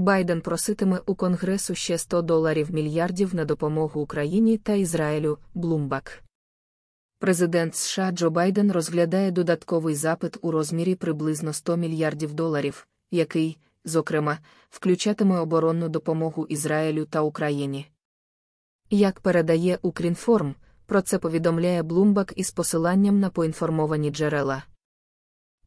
Байден проситиме у Конгресу ще 100 доларів мільярдів на допомогу Україні та Ізраїлю. Блумбак. Президент США Джо Байден розглядає додатковий запит у розмірі приблизно 100 мільярдів доларів, який, зокрема, включатиме оборонну допомогу Ізраїлю та Україні. Як передає Укрінформ, про це повідомляє Блумбак із посиланням на поінформовані джерела.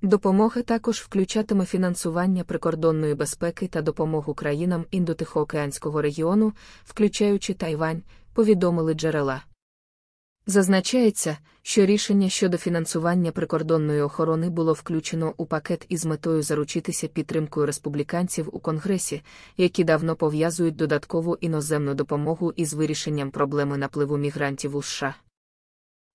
Допомога також включатиме фінансування прикордонної безпеки та допомогу країнам індотихоокеанського регіону, включаючи Тайвань, повідомили джерела. Зазначається, що рішення щодо фінансування прикордонної охорони було включено у пакет із метою заручитися підтримкою республіканців у Конгресі, які давно пов'язують додаткову іноземну допомогу із вирішенням проблеми напливу мігрантів у США.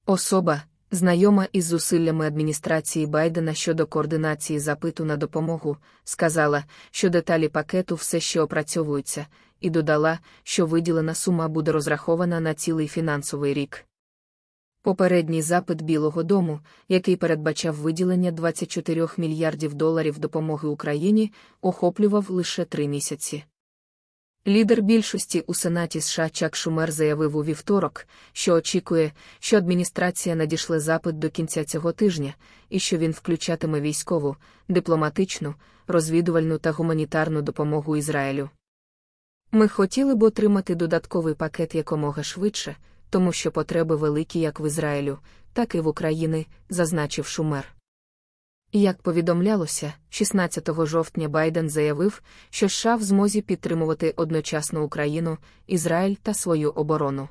Особа, Знайома із зусиллями адміністрації Байдена щодо координації запиту на допомогу, сказала, що деталі пакету все ще опрацьовуються, і додала, що виділена сума буде розрахована на цілий фінансовий рік. Попередній запит Білого Дому, який передбачав виділення 24 мільярдів доларів допомоги Україні, охоплював лише три місяці. Лідер більшості у Сенаті США Чак Шумер заявив у вівторок, що очікує, що адміністрація надішле запит до кінця цього тижня і що він включатиме військову, дипломатичну, розвідувальну та гуманітарну допомогу Ізраїлю. Ми хотіли б отримати додатковий пакет якомога швидше, тому що потреби великі як в Ізраїлю, так і в Україні, зазначив Шумер. Як повідомлялося, 16 жовтня Байден заявив, що США в змозі підтримувати одночасно Україну, Ізраїль та свою оборону.